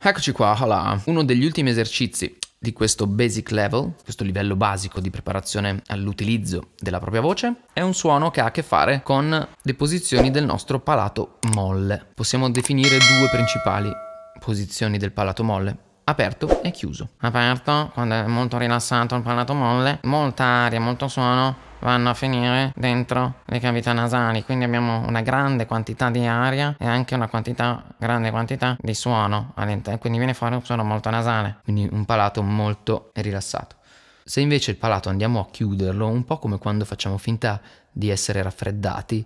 Eccoci qua, voilà, uno degli ultimi esercizi di questo basic level, questo livello basico di preparazione all'utilizzo della propria voce, è un suono che ha a che fare con le posizioni del nostro palato molle. Possiamo definire due principali posizioni del palato molle, aperto e chiuso. Aperto, quando è molto rilassato il palato molle, molta aria, molto suono, vanno a finire dentro le cavità nasali, quindi abbiamo una grande quantità di aria e anche una quantità, grande quantità di suono all'interno, quindi viene fuori un suono molto nasale, quindi un palato molto rilassato. Se invece il palato andiamo a chiuderlo, un po' come quando facciamo finta di essere raffreddati,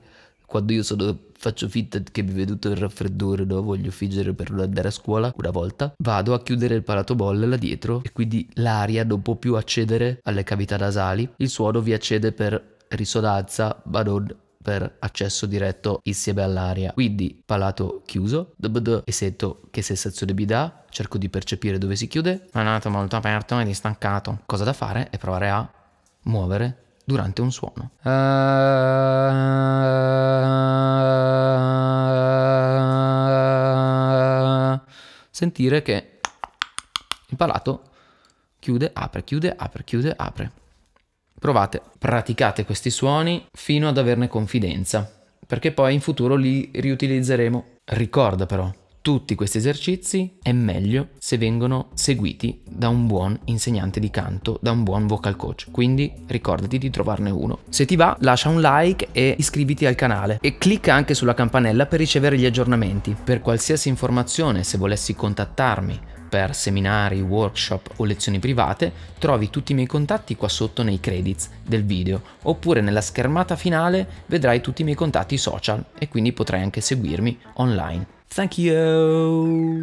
quando io sono, faccio finta che mi veduto il raffreddore, no? voglio fingere per non andare a scuola, una volta vado a chiudere il palato bolle là dietro e quindi l'aria non può più accedere alle cavità nasali, il suono vi accede per risonanza ma non per accesso diretto insieme all'aria. Quindi palato chiuso e sento che sensazione mi dà, cerco di percepire dove si chiude. Palato molto aperto e distaccato. Cosa da fare è provare a muovere durante un suono. Uh... sentire che il palato chiude, apre, chiude, apre, chiude, apre. Provate, praticate questi suoni fino ad averne confidenza, perché poi in futuro li riutilizzeremo. Ricorda però, tutti questi esercizi è meglio se vengono seguiti da un buon insegnante di canto, da un buon vocal coach, quindi ricordati di trovarne uno. Se ti va lascia un like e iscriviti al canale e clicca anche sulla campanella per ricevere gli aggiornamenti. Per qualsiasi informazione, se volessi contattarmi per seminari, workshop o lezioni private, trovi tutti i miei contatti qua sotto nei credits del video, oppure nella schermata finale vedrai tutti i miei contatti social e quindi potrai anche seguirmi online. Thank you.